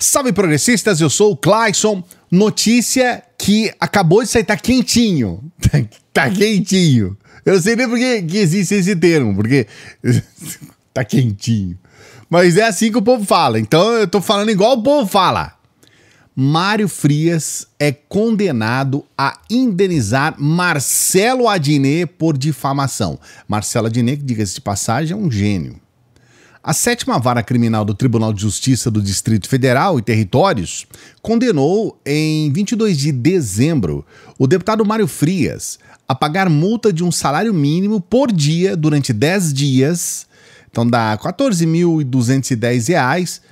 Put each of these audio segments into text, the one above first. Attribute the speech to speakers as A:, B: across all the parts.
A: Salve progressistas, eu sou o Clayson. Notícia que acabou de sair, tá quentinho. Tá, quentinho. Eu não sei nem porque que existe esse termo, porque tá quentinho. Mas é assim que o povo fala, então eu tô falando igual o povo fala. Mário Frias é condenado a indenizar Marcelo Adnet por difamação. Marcelo Adnet, diga-se de passagem, é um gênio a sétima vara criminal do Tribunal de Justiça do Distrito Federal e Territórios condenou, em 22 de dezembro, o deputado Mário Frias a pagar multa de um salário mínimo por dia durante 10 dias, então dá R$ reais,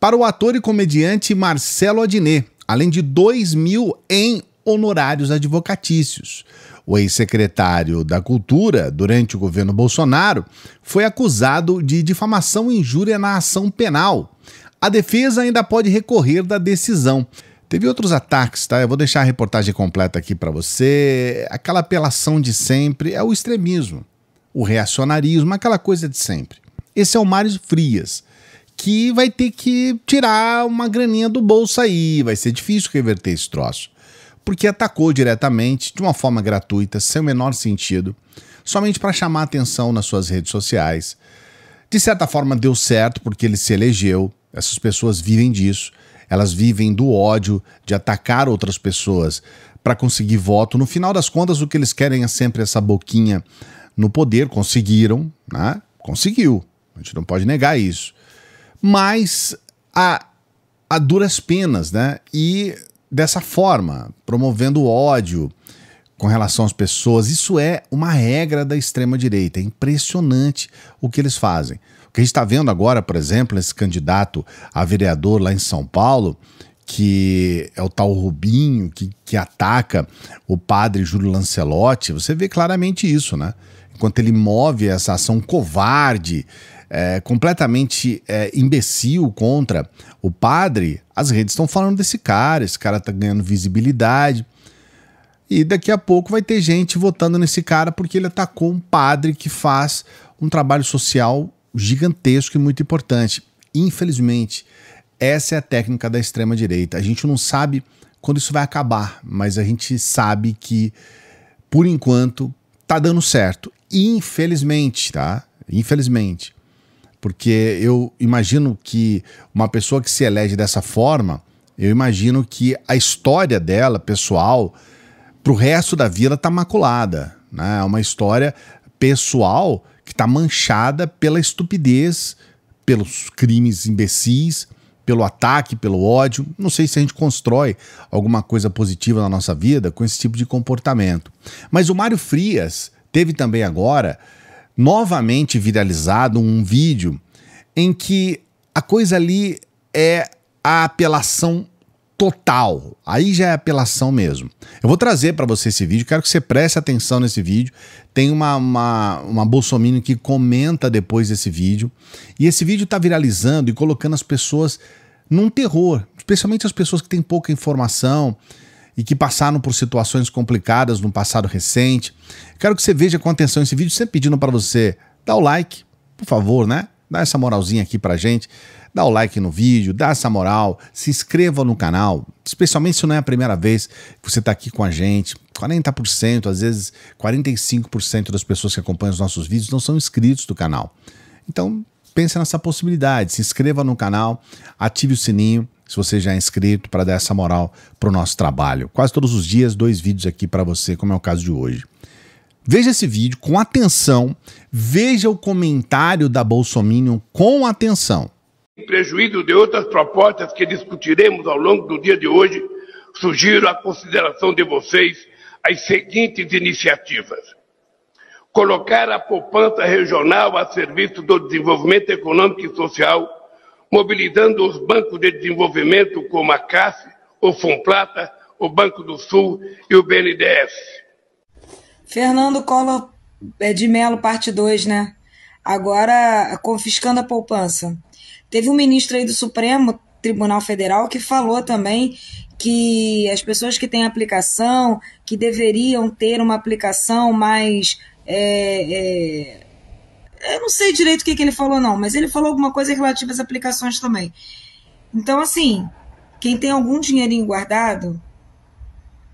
A: para o ator e comediante Marcelo Adnet, além de R$ 2.000 em honorários advocatícios. O ex-secretário da Cultura, durante o governo Bolsonaro, foi acusado de difamação e injúria na ação penal. A defesa ainda pode recorrer da decisão. Teve outros ataques, tá? Eu vou deixar a reportagem completa aqui para você. Aquela apelação de sempre é o extremismo, o reacionarismo, aquela coisa de sempre. Esse é o Mário Frias, que vai ter que tirar uma graninha do bolso aí. Vai ser difícil reverter esse troço porque atacou diretamente, de uma forma gratuita, sem o menor sentido, somente para chamar atenção nas suas redes sociais. De certa forma deu certo porque ele se elegeu, essas pessoas vivem disso, elas vivem do ódio, de atacar outras pessoas para conseguir voto. No final das contas, o que eles querem é sempre essa boquinha no poder, conseguiram, né? Conseguiu, a gente não pode negar isso. Mas a, a duras penas, né? E dessa forma, promovendo ódio com relação às pessoas. Isso é uma regra da extrema-direita. É impressionante o que eles fazem. O que a gente está vendo agora, por exemplo, esse candidato a vereador lá em São Paulo, que é o tal Rubinho, que, que ataca o padre Júlio Lancelotti, você vê claramente isso, né? Enquanto ele move essa ação covarde, é, completamente é, imbecil contra o padre, as redes estão falando desse cara, esse cara tá ganhando visibilidade. E daqui a pouco vai ter gente votando nesse cara porque ele atacou um padre que faz um trabalho social gigantesco e muito importante. Infelizmente, essa é a técnica da extrema-direita. A gente não sabe quando isso vai acabar, mas a gente sabe que, por enquanto, tá dando certo. Infelizmente, tá? Infelizmente porque eu imagino que uma pessoa que se elege dessa forma, eu imagino que a história dela, pessoal, para o resto da vida está maculada. Né? É uma história pessoal que está manchada pela estupidez, pelos crimes imbecis, pelo ataque, pelo ódio. Não sei se a gente constrói alguma coisa positiva na nossa vida com esse tipo de comportamento. Mas o Mário Frias teve também agora novamente viralizado um vídeo em que a coisa ali é a apelação total. Aí já é apelação mesmo. Eu vou trazer para você esse vídeo, quero que você preste atenção nesse vídeo. Tem uma, uma, uma Bolsonaro que comenta depois desse vídeo. E esse vídeo está viralizando e colocando as pessoas num terror, especialmente as pessoas que têm pouca informação, e que passaram por situações complicadas no passado recente. Quero que você veja com atenção esse vídeo, sempre pedindo para você dar o like, por favor, né? Dá essa moralzinha aqui para gente, dá o like no vídeo, dá essa moral, se inscreva no canal, especialmente se não é a primeira vez que você está aqui com a gente. 40%, às vezes 45% das pessoas que acompanham os nossos vídeos não são inscritos do canal. Então, pense nessa possibilidade, se inscreva no canal, ative o sininho se você já é inscrito, para dar essa moral para o nosso trabalho. Quase todos os dias, dois vídeos aqui para você, como é o caso de hoje. Veja esse vídeo com atenção, veja o comentário da Bolsominion com atenção. Em prejuízo de outras propostas que discutiremos ao longo do dia de hoje, sugiro à consideração de vocês as seguintes iniciativas. Colocar a poupança regional a serviço do desenvolvimento econômico e social mobilizando os bancos de desenvolvimento como a CAF, o Fomplata, o Banco do Sul e o BNDES.
B: Fernando Collor é, de Mello, parte 2, né? Agora confiscando a poupança. Teve um ministro aí do Supremo Tribunal Federal que falou também que as pessoas que têm aplicação, que deveriam ter uma aplicação mais. É, é, eu não sei direito o que, que ele falou, não, mas ele falou alguma coisa relativa às aplicações também. Então, assim, quem tem algum dinheirinho guardado,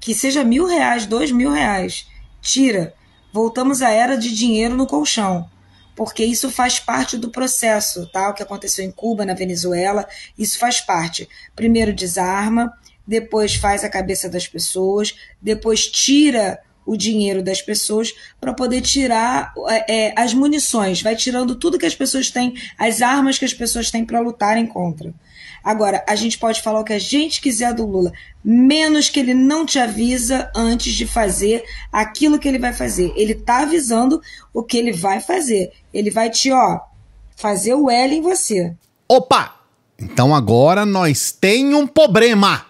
B: que seja mil reais, dois mil reais, tira. Voltamos à era de dinheiro no colchão porque isso faz parte do processo, tá? O que aconteceu em Cuba, na Venezuela, isso faz parte. Primeiro desarma, depois faz a cabeça das pessoas, depois tira o dinheiro das pessoas para poder tirar é, é, as munições, vai tirando tudo que as pessoas têm, as armas que as pessoas têm para lutarem contra. Agora, a gente pode falar o que a gente quiser do Lula, menos que ele não te avisa antes de fazer aquilo que ele vai fazer. Ele tá avisando o que ele vai fazer. Ele vai te, ó, fazer o L em você. Opa!
A: Então agora nós tem um problema.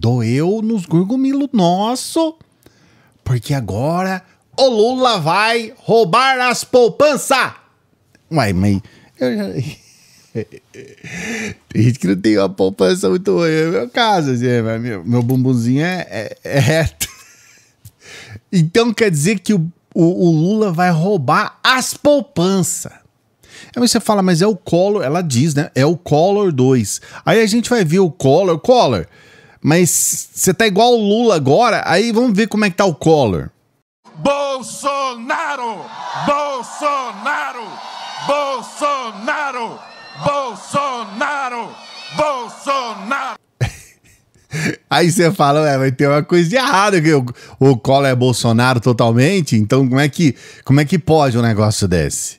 A: Doeu nos gorgomilo nosso, porque agora o Lula vai roubar as poupanças. Uai, mãe eu já... Tem gente que não tem uma poupança muito ruim. É meu caso, assim, é meu, meu bumbumzinho é, é, é reto. Então quer dizer que o, o, o Lula vai roubar as poupanças. É, Aí você fala, mas é o Collor, ela diz, né? É o Collor 2. Aí a gente vai ver o Collor. Collor, mas você tá igual o Lula agora, aí vamos ver como é que tá o Collor. Bolsonaro! Bolsonaro! Bolsonaro! Bolsonaro! Bolsonaro! Aí você fala, ué, vai ter uma coisa de errado que o, o Collor é Bolsonaro totalmente, então como é que como é que pode um negócio desse?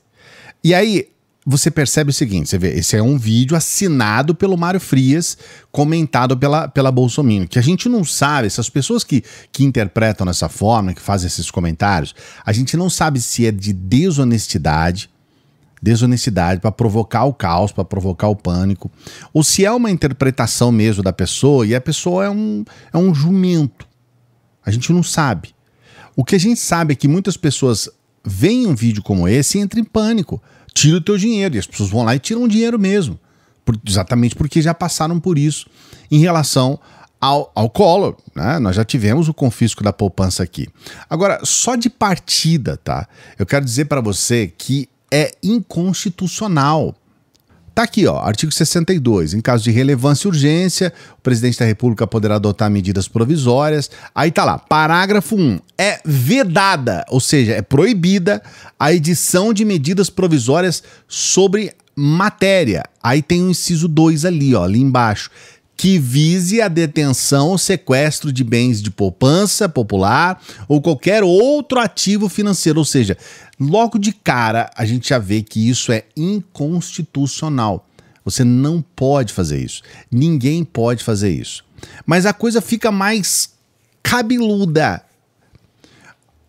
A: E aí você percebe o seguinte: você vê, esse é um vídeo assinado pelo Mário Frias, comentado pela, pela Bolsonaro, que a gente não sabe, essas pessoas que, que interpretam dessa forma, que fazem esses comentários, a gente não sabe se é de desonestidade, desonestidade para provocar o caos, para provocar o pânico, ou se é uma interpretação mesmo da pessoa e a pessoa é um, é um jumento. A gente não sabe. O que a gente sabe é que muitas pessoas veem um vídeo como esse e entram em pânico tira o teu dinheiro. E as pessoas vão lá e tiram o dinheiro mesmo. Por, exatamente porque já passaram por isso em relação ao, ao Né? Nós já tivemos o confisco da poupança aqui. Agora, só de partida, tá? Eu quero dizer para você que é inconstitucional. Tá aqui, ó, artigo 62. Em caso de relevância e urgência, o presidente da República poderá adotar medidas provisórias. Aí tá lá, parágrafo 1. É vedada, ou seja, é proibida a edição de medidas provisórias sobre matéria. Aí tem o inciso 2 ali, ó, ali embaixo que vise a detenção ou sequestro de bens de poupança popular ou qualquer outro ativo financeiro. Ou seja, logo de cara a gente já vê que isso é inconstitucional. Você não pode fazer isso. Ninguém pode fazer isso. Mas a coisa fica mais cabeluda.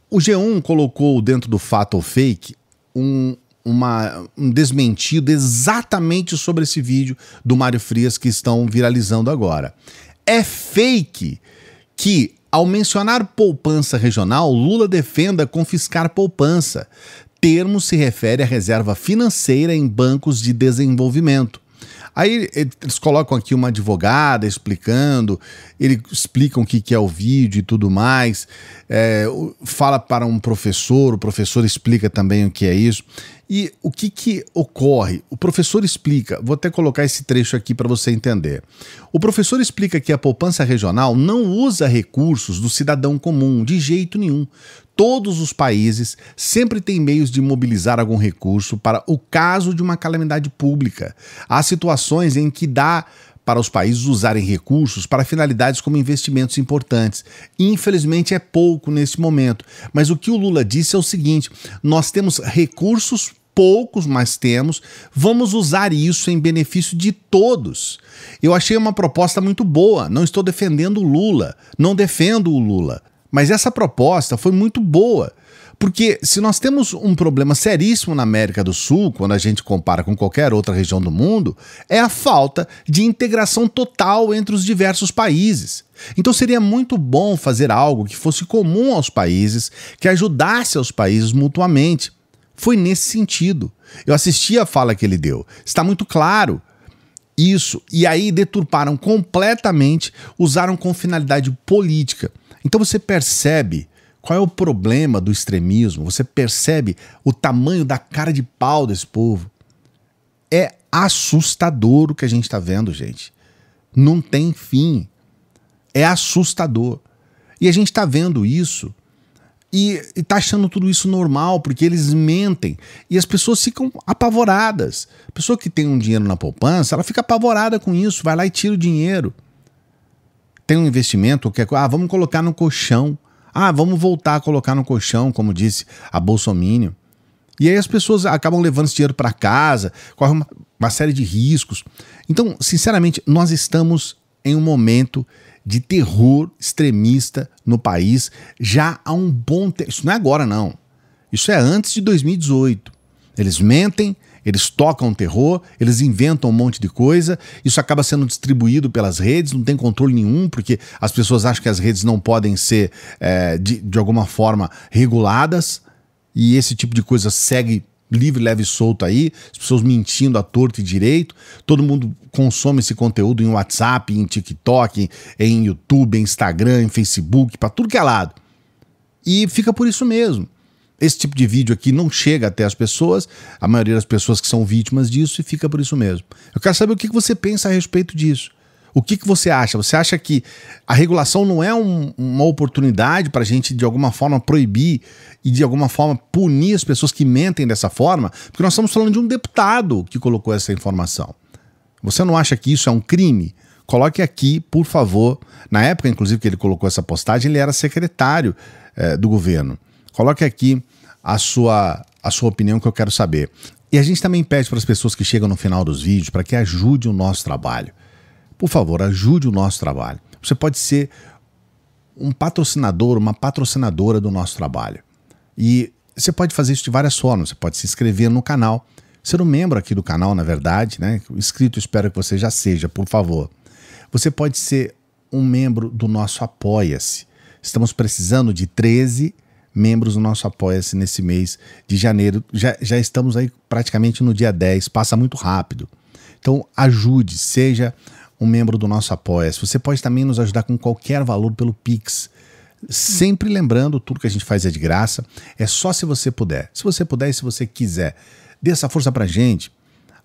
A: O G1 colocou dentro do fato ou fake um, uma, um desmentido exatamente sobre esse vídeo do Mário Frias que estão viralizando agora. É fake que, ao mencionar poupança regional, Lula defenda confiscar poupança. Termo se refere à reserva financeira em bancos de desenvolvimento Aí eles colocam aqui uma advogada explicando, ele explica o que, é o vídeo e tudo mais, é, fala para um professor, o professor explica também o que é isso. E o que, que ocorre? O professor explica, vou até colocar esse trecho aqui para você entender. O professor explica que a poupança regional não usa recursos do cidadão comum de jeito nenhum. Todos os países sempre têm meios de mobilizar algum recurso para o caso de uma calamidade pública. Há situações em que dá para os países usarem recursos para finalidades como investimentos importantes. Infelizmente é pouco nesse momento, mas o que o Lula disse é o seguinte: nós temos recursos poucos, mas temos, vamos usar isso em benefício de todos. Eu achei uma proposta muito boa, não estou defendendo o Lula, não defendo o Lula, mas essa proposta foi muito boa. Porque se nós temos um problema seríssimo na América do Sul, quando a gente compara com qualquer outra região do mundo, é a falta de integração total entre os diversos países. Então seria muito bom fazer algo que fosse comum aos países, que ajudasse aos países mutuamente. Foi nesse sentido. Eu assisti a fala que ele deu. Está muito claro isso. E aí deturparam completamente, usaram com finalidade política. Então você percebe qual é o problema do extremismo, você percebe o tamanho da cara de pau desse povo. É assustador o que a gente está vendo, gente. Não tem fim. É assustador. E a gente está vendo isso e está achando tudo isso normal, porque eles mentem. E as pessoas ficam apavoradas. A pessoa que tem um dinheiro na poupança, ela fica apavorada com isso, vai lá e tira o dinheiro tem um investimento que é, ah, vamos colocar no colchão. Ah, vamos voltar a colocar no colchão, como disse a Bolsonaro. E aí as pessoas acabam levando esse dinheiro para casa, corre uma, uma série de riscos. Então, sinceramente, nós estamos em um momento de terror extremista no país já há um bom tempo. Isso não é agora, não. Isso é antes de 2018. Eles mentem, eles tocam terror, eles inventam um monte de coisa, isso acaba sendo distribuído pelas redes, não tem controle nenhum, porque as pessoas acham que as redes não podem ser, é, de, de alguma forma, reguladas, e esse tipo de coisa segue livre, leve e solto aí, as pessoas mentindo a torto e direito, todo mundo consome esse conteúdo em WhatsApp, em TikTok, em YouTube, em Instagram, em Facebook, para tudo que é lado. E fica por isso mesmo. Esse tipo de vídeo aqui não chega até as pessoas, a maioria das pessoas que são vítimas disso e fica por isso mesmo. Eu quero saber o que você pensa a respeito disso. O que, que você acha? Você acha que a regulação não é um, uma oportunidade para a gente, de alguma forma, proibir e, de alguma forma, punir as pessoas que mentem dessa forma? Porque nós estamos falando de um deputado que colocou essa informação. Você não acha que isso é um crime? Coloque aqui, por favor. Na época, inclusive, que ele colocou essa postagem, ele era secretário eh, do governo. Coloque aqui a sua, a sua opinião que eu quero saber. E a gente também pede para as pessoas que chegam no final dos vídeos para que ajude o nosso trabalho. Por favor, ajude o nosso trabalho. Você pode ser um patrocinador, uma patrocinadora do nosso trabalho. E você pode fazer isso de várias formas. Você pode se inscrever no canal, ser um membro aqui do canal, na verdade, né? Inscrito, espero que você já seja, por favor. Você pode ser um membro do nosso Apoia-se. Estamos precisando de 13 membros do nosso Apoia-se nesse mês de janeiro. Já, já estamos aí praticamente no dia 10, passa muito rápido. Então ajude, seja um membro do nosso Apoia-se. Você pode também nos ajudar com qualquer valor pelo Pix. Sempre lembrando, tudo que a gente faz é de graça, é só se você puder. Se você puder e se você quiser, dê essa força pra gente.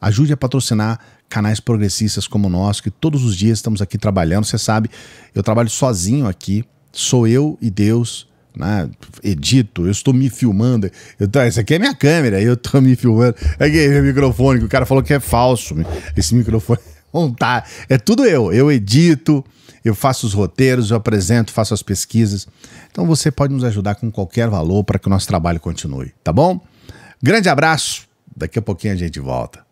A: Ajude a patrocinar canais progressistas como o nosso, que todos os dias estamos aqui trabalhando. Você sabe, eu trabalho sozinho aqui, sou eu e Deus né? edito, eu estou me filmando. Eu tô, essa aqui é minha câmera, eu estou me filmando. Aqui é meu microfone, que o cara falou que é falso. Esse microfone montar. Tá, é tudo eu. Eu edito, eu faço os roteiros, eu apresento, faço as pesquisas. Então você pode nos ajudar com qualquer valor para que o nosso trabalho continue, tá bom? Grande abraço. Daqui a pouquinho a gente volta.